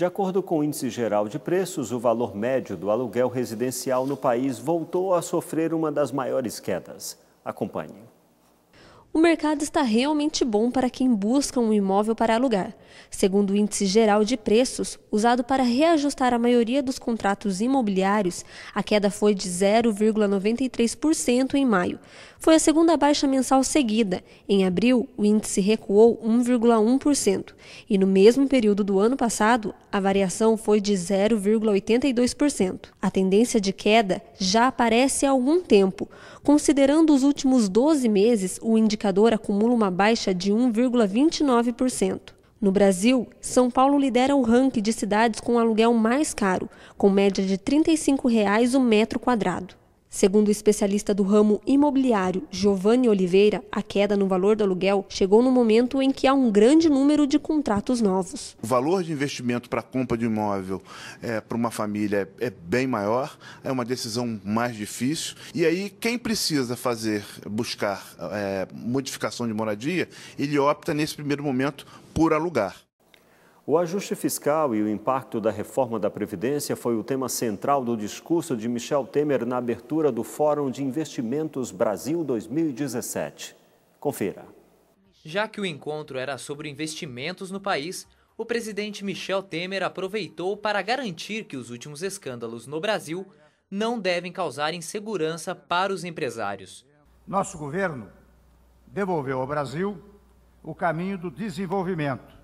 De acordo com o Índice Geral de Preços, o valor médio do aluguel residencial no país voltou a sofrer uma das maiores quedas. Acompanhe. O mercado está realmente bom para quem busca um imóvel para alugar. Segundo o Índice Geral de Preços, usado para reajustar a maioria dos contratos imobiliários, a queda foi de 0,93% em maio. Foi a segunda baixa mensal seguida. Em abril, o índice recuou 1,1%. E no mesmo período do ano passado, a variação foi de 0,82%. A tendência de queda já aparece há algum tempo, Considerando os últimos 12 meses, o indicador acumula uma baixa de 1,29%. No Brasil, São Paulo lidera o ranking de cidades com aluguel mais caro, com média de R$ 35 o metro quadrado. Segundo o especialista do ramo imobiliário Giovanni Oliveira, a queda no valor do aluguel chegou no momento em que há um grande número de contratos novos. O valor de investimento para compra de imóvel é, para uma família é, é bem maior, é uma decisão mais difícil. E aí, quem precisa fazer, buscar é, modificação de moradia, ele opta nesse primeiro momento por alugar. O ajuste fiscal e o impacto da reforma da Previdência foi o tema central do discurso de Michel Temer na abertura do Fórum de Investimentos Brasil 2017. Confira. Já que o encontro era sobre investimentos no país, o presidente Michel Temer aproveitou para garantir que os últimos escândalos no Brasil não devem causar insegurança para os empresários. Nosso governo devolveu ao Brasil o caminho do desenvolvimento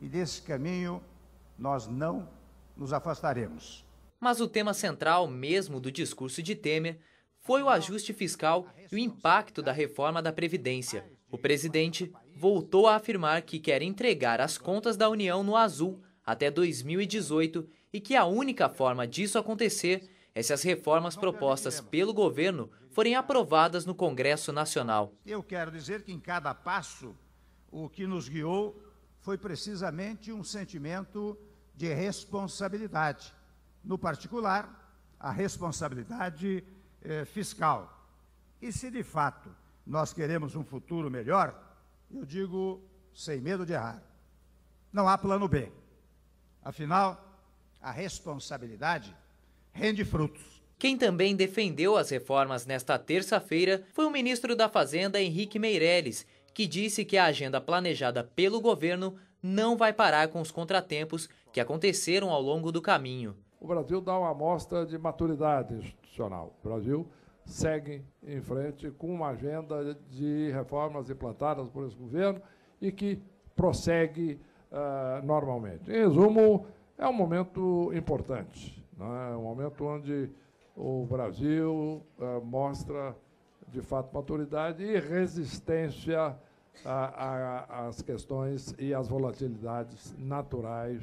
e desse caminho nós não nos afastaremos. Mas o tema central mesmo do discurso de Temer foi o ajuste fiscal e o impacto da reforma da Previdência. O presidente voltou a afirmar que quer entregar as contas da União no azul até 2018 e que a única forma disso acontecer é se as reformas propostas pelo governo forem aprovadas no Congresso Nacional. Eu quero dizer que em cada passo o que nos guiou foi precisamente um sentimento de responsabilidade, no particular, a responsabilidade eh, fiscal. E se de fato nós queremos um futuro melhor, eu digo sem medo de errar, não há plano B. Afinal, a responsabilidade rende frutos. Quem também defendeu as reformas nesta terça-feira foi o ministro da Fazenda, Henrique Meirelles, que disse que a agenda planejada pelo governo não vai parar com os contratempos que aconteceram ao longo do caminho. O Brasil dá uma amostra de maturidade institucional. O Brasil segue em frente com uma agenda de reformas implantadas por esse governo e que prossegue uh, normalmente. Em resumo, é um momento importante, né? é um momento onde o Brasil uh, mostra de fato, maturidade e resistência às questões e às volatilidades naturais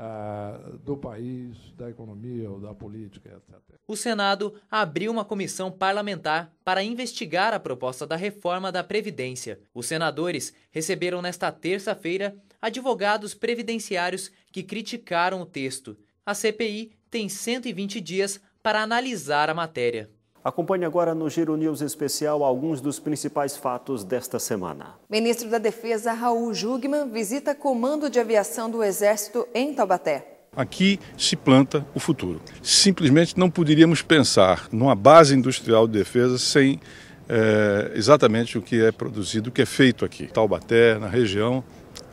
ah, do país, da economia ou da política, etc. O Senado abriu uma comissão parlamentar para investigar a proposta da reforma da Previdência. Os senadores receberam nesta terça-feira advogados previdenciários que criticaram o texto. A CPI tem 120 dias para analisar a matéria. Acompanhe agora no Giro News Especial alguns dos principais fatos desta semana. Ministro da Defesa Raul Jugman visita Comando de Aviação do Exército em Taubaté. Aqui se planta o futuro. Simplesmente não poderíamos pensar numa base industrial de defesa sem é, exatamente o que é produzido, o que é feito aqui. Taubaté, na região.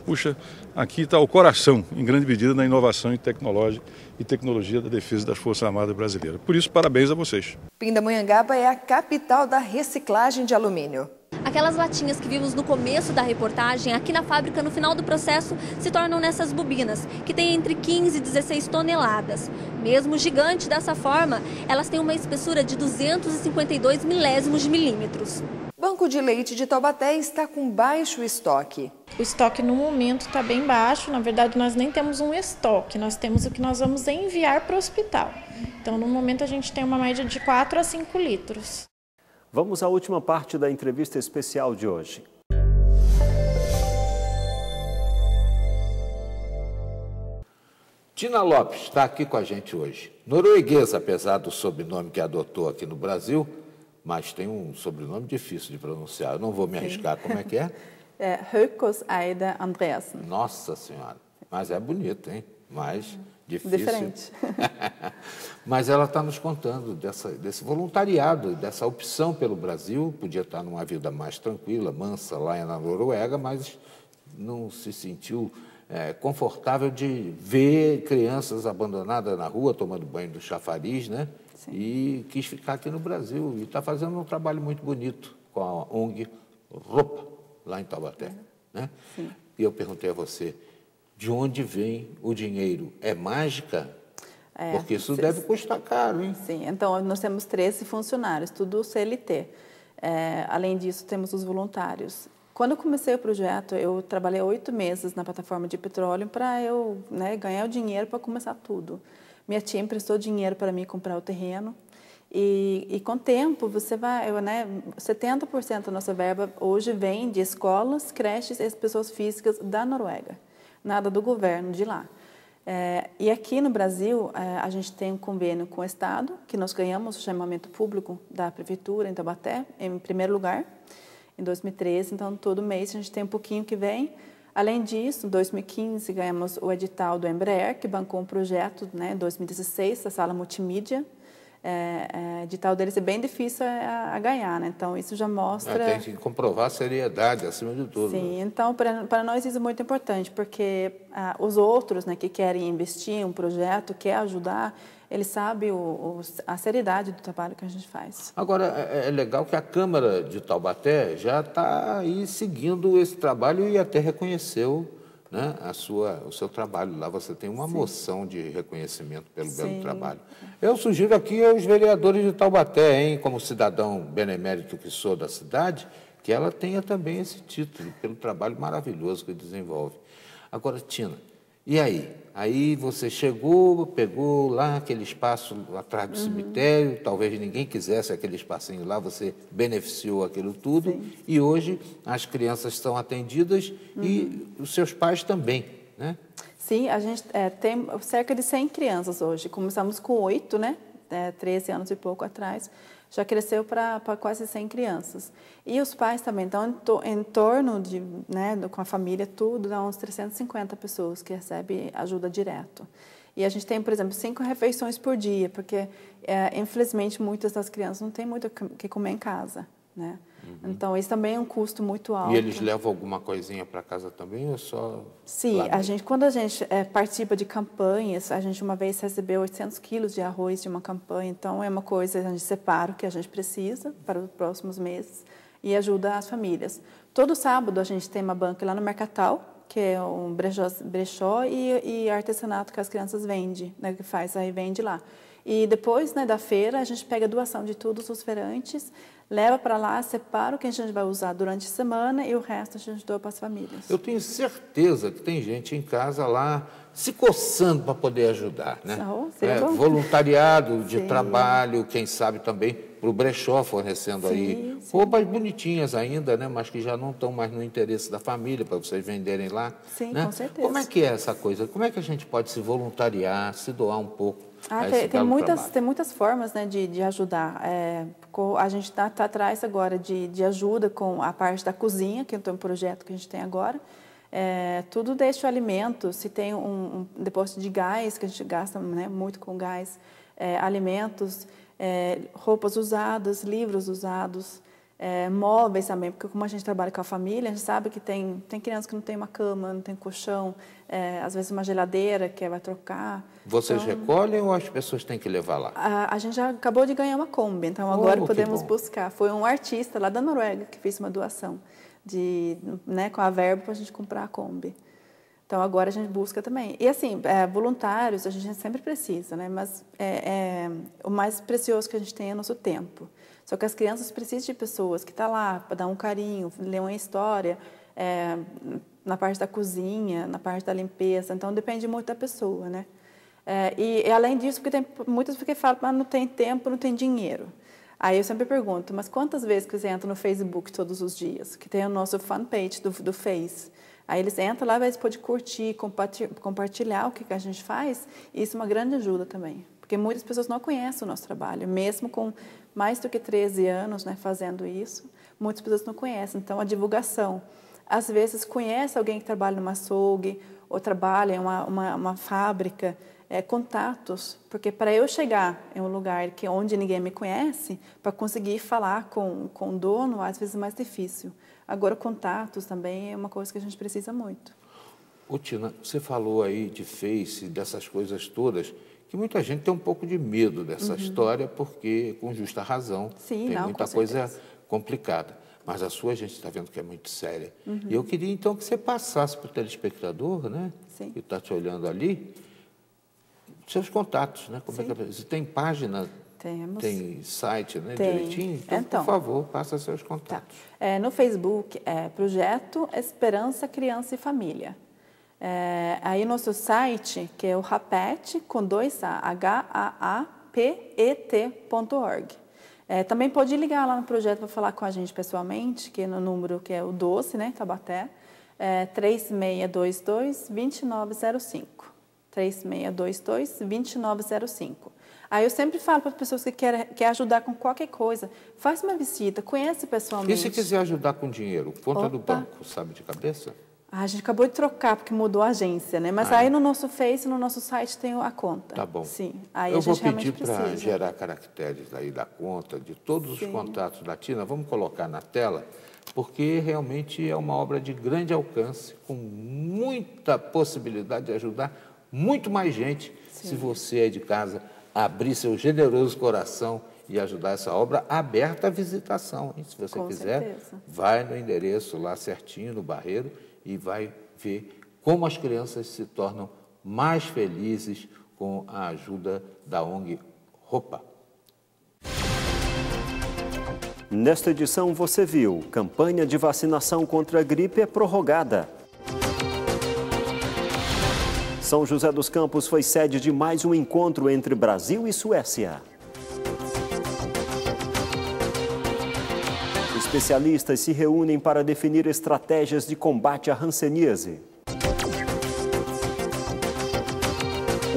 Puxa, aqui está o coração, em grande medida, na inovação e tecnologia, e tecnologia da defesa das Forças Armadas Brasileiras. Por isso, parabéns a vocês. Pindamonhangaba é a capital da reciclagem de alumínio. Aquelas latinhas que vimos no começo da reportagem, aqui na fábrica, no final do processo, se tornam nessas bobinas, que têm entre 15 e 16 toneladas. Mesmo gigante dessa forma, elas têm uma espessura de 252 milésimos de milímetros. Banco de Leite de Taubaté está com baixo estoque. O estoque no momento está bem baixo, na verdade nós nem temos um estoque, nós temos o que nós vamos enviar para o hospital. Então no momento a gente tem uma média de 4 a 5 litros. Vamos à última parte da entrevista especial de hoje. Tina Lopes está aqui com a gente hoje. Norueguesa, apesar do sobrenome que adotou aqui no Brasil, mas tem um sobrenome difícil de pronunciar. Eu não vou me arriscar. Sim. Como é que é? é Höckos Aide Andreasen. Nossa Senhora, mas é bonito, hein? Mas hum. difícil. Diferente. mas ela está nos contando dessa, desse voluntariado, dessa opção pelo Brasil. Podia estar tá numa vida mais tranquila, mansa, lá na Noruega, mas não se sentiu é, confortável de ver crianças abandonadas na rua, tomando banho do chafariz, né? Sim. e quis ficar aqui no Brasil. E está fazendo um trabalho muito bonito com a ONG Roupa, lá em Taubaté. Uhum. Né? E eu perguntei a você, de onde vem o dinheiro? É mágica? É, Porque isso sim, deve custar caro, hein? Sim, então nós temos 13 funcionários, tudo CLT. É, além disso, temos os voluntários. Quando eu comecei o projeto, eu trabalhei oito meses na plataforma de petróleo para eu né, ganhar o dinheiro para começar tudo. Minha tia emprestou dinheiro para mim comprar o terreno. E, e, com o tempo, você vai, eu, né, 70% da nossa verba hoje vem de escolas, creches e pessoas físicas da Noruega. Nada do governo de lá. É, e aqui no Brasil, é, a gente tem um convênio com o Estado, que nós ganhamos o chamamento público da Prefeitura em Tabaté, em primeiro lugar em 2013. Então, todo mês a gente tem um pouquinho que vem. Além disso, em 2015 ganhamos o edital do Embraer, que bancou um projeto, né, em 2016, da sala multimídia, é, é, de tal deles é bem difícil é, a, a, ganhar, né? Então, isso já mostra... Ah, tem que comprovar a seriedade, acima de tudo. Sim, né? então, para nós isso é muito importante, porque ah, os outros né, que querem investir em um projeto, quer ajudar, ele sabe o, o, a seriedade do trabalho que a gente faz. Agora, é, é, é legal que a Câmara de Taubaté já está aí seguindo esse trabalho e até reconheceu né, a sua, o seu trabalho lá. Você tem uma Sim. moção de reconhecimento pelo Sim. belo trabalho. Eu sugiro aqui aos vereadores de Taubaté, hein, como cidadão benemérito que sou da cidade, que ela tenha também esse título pelo trabalho maravilhoso que desenvolve. Agora, Tina, e aí? Aí você chegou, pegou lá aquele espaço atrás do uhum. cemitério, talvez ninguém quisesse aquele espacinho lá, você beneficiou aquilo tudo. Sim. E hoje as crianças são atendidas uhum. e os seus pais também, né? Sim, a gente é, tem cerca de 100 crianças hoje. Começamos com oito, né? É, 13 anos e pouco atrás já cresceu para quase 100 crianças. E os pais também, então em, to, em torno de, né, com a família, tudo, dá uns 350 pessoas que recebem ajuda direto. E a gente tem, por exemplo, cinco refeições por dia, porque é, infelizmente muitas das crianças não têm muito o que comer em casa, né? Uhum. Então, isso também é um custo muito alto. E eles levam alguma coisinha para casa também ou é só... Sim, a gente, quando a gente é, participa de campanhas, a gente uma vez recebeu 800 quilos de arroz de uma campanha, então é uma coisa, a gente separa o que a gente precisa para os próximos meses e ajuda as famílias. Todo sábado a gente tem uma banca lá no Mercatal, que é um brechó, brechó e, e, artesanato que as crianças vendem, né, que faz aí vende lá. E depois né, da feira a gente pega doação de todos os feirantes leva para lá, separa o que a gente vai usar durante a semana e o resto a gente doa para as famílias. Eu tenho certeza que tem gente em casa lá se coçando para poder ajudar, né? Oh, é, voluntariado de sim. trabalho, quem sabe também para o brechó fornecendo sim, aí sim. roupas bonitinhas ainda, né? Mas que já não estão mais no interesse da família para vocês venderem lá. Sim, né? com certeza. Como é que é essa coisa? Como é que a gente pode se voluntariar, se doar um pouco ah, tem, tem muitas, tem muitas formas né, de, de ajudar. É, a gente está tá atrás agora de, de ajuda com a parte da cozinha, que é um projeto que a gente tem agora. É, tudo deixa o alimento, se tem um, um, depósito de gás, que a gente gasta né, muito com gás, é, alimentos, é, roupas usadas, livros usados, é, móveis também, porque como a gente trabalha com a família, a gente sabe que tem, tem crianças que não tem uma cama, não tem colchão, é, às vezes uma geladeira que vai trocar. Vocês então, recolhem ou as pessoas têm que levar lá? A, a gente já acabou de ganhar uma Kombi, então agora oh, podemos buscar. Foi um artista lá da Noruega que fez uma doação de, né, com a verba para a gente comprar a Kombi. Então, agora a gente busca também. E, assim, é, voluntários a gente sempre precisa, né? Mas é, é, o mais precioso que a gente tem é o nosso tempo. Só que as crianças precisam de pessoas que estão tá lá para dar um carinho, ler uma história, é, na parte da cozinha, na parte da limpeza. Então, depende muito da pessoa, né? É, e, e, além disso, porque tem muitas que falam, mas ah, não tem tempo, não tem dinheiro. Aí eu sempre pergunto, mas quantas vezes que você entra no Facebook todos os dias? Que tem o nosso fanpage do, do Face Aí eles entram lá, eles podem curtir, compartilhar o que a gente faz, e isso é uma grande ajuda também. Porque muitas pessoas não conhecem o nosso trabalho, mesmo com mais do que 13 anos né, fazendo isso, muitas pessoas não conhecem. Então, a divulgação. Às vezes, conhece alguém que trabalha numa açougue, ou trabalha em uma, uma, uma fábrica, é, contatos, porque para eu chegar em um lugar que onde ninguém me conhece, para conseguir falar com, com o dono, às vezes é mais difícil. Agora, contatos também é uma coisa que a gente precisa muito. Ô, Tina, você falou aí de Face, dessas coisas todas, que muita gente tem um pouco de medo dessa uhum. história, porque, com justa razão, Sim, tem não, muita coisa complicada. Mas a sua a gente está vendo que é muito séria. Uhum. E eu uhum. queria, então, que você passasse para o telespectador, né? Sim. Que está te olhando ali, seus contatos, né? Como Sim. é que tem página temos. Tem site, né? Tem. Direitinho? Então, então, por favor, passa seus contatos. Tá. É, no Facebook é Projeto Esperança Criança e Família. É, aí nosso site, que é o rapet, com dois A, H-A-A-P-E-T.org. É, também pode ligar lá no projeto para falar com a gente pessoalmente, que é no número que é o 12, né, Tabaté, é, 3622-2905. 3622 2905. Aí eu sempre falo para as pessoas que querem quer ajudar com qualquer coisa, faz uma visita, conhece pessoalmente. E se quiser ajudar com dinheiro, conta Opa. do banco, sabe de cabeça? Ah, a gente acabou de trocar porque mudou a agência, né? Mas ah, é. aí no nosso Face, no nosso site tem a conta. Tá bom. Sim. Aí eu a gente vou pedir para gerar caracteres aí da conta, de todos Sim. os contatos da Tina. Vamos colocar na tela porque realmente é uma obra de grande alcance, com muita possibilidade de ajudar muito mais gente Sim. se você aí de casa abrir seu generoso coração e ajudar essa obra aberta à visitação. se você Com quiser, certeza. vai no endereço lá certinho, no Barreiro, e vai ver como as crianças se tornam mais felizes com a ajuda da ONG Roupa. Nesta edição você viu: campanha de vacinação contra a gripe é prorrogada. São José dos Campos foi sede de mais um encontro entre Brasil e Suécia. Especialistas se reúnem para definir estratégias de combate à hanseníase.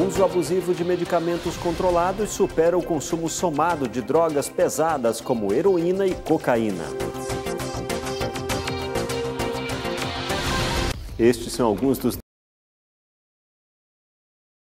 Uso abusivo de medicamentos controlados supera o consumo somado de drogas pesadas como heroína e cocaína. Estes são alguns dos